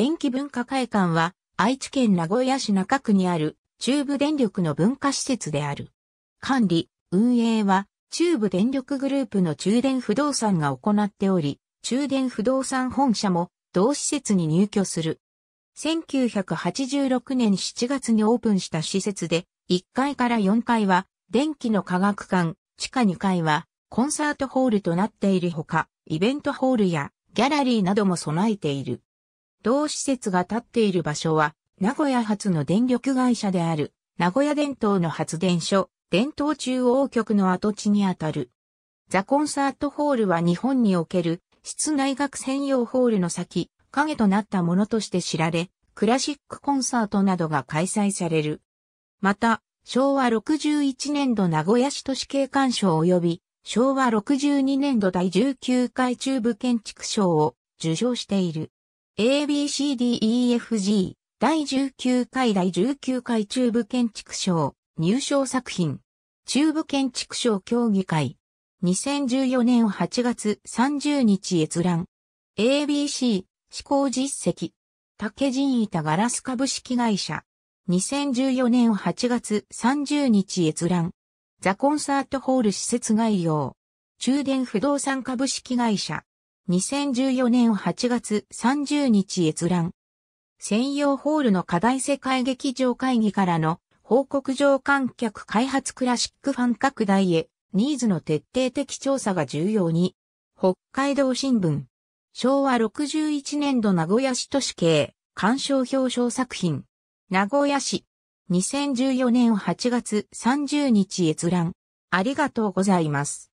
電気文化会館は愛知県名古屋市中区にある中部電力の文化施設である。管理、運営は中部電力グループの中電不動産が行っており、中電不動産本社も同施設に入居する。1986年7月にオープンした施設で、1階から4階は電気の科学館、地下2階はコンサートホールとなっているほか、イベントホールやギャラリーなども備えている。同施設が建っている場所は、名古屋発の電力会社である、名古屋電灯の発電所、電灯中央局の跡地にあたる。ザ・コンサートホールは日本における、室内学専用ホールの先、影となったものとして知られ、クラシックコンサートなどが開催される。また、昭和61年度名古屋市都市景観賞及び、昭和62年度第19回中部建築賞を受賞している。ABCDEFG 第19回第19回中部建築賞入賞作品中部建築賞協議会2014年8月30日閲覧 ABC 施行実績竹人板ガラス株式会社2014年8月30日閲覧ザコンサートホール施設概要中電不動産株式会社2014年8月30日閲覧。専用ホールの課題世界劇場会議からの報告上観客開発クラシックファン拡大へ、ニーズの徹底的調査が重要に。北海道新聞。昭和61年度名古屋市都市系、鑑賞表彰作品。名古屋市。2014年8月30日閲覧。ありがとうございます。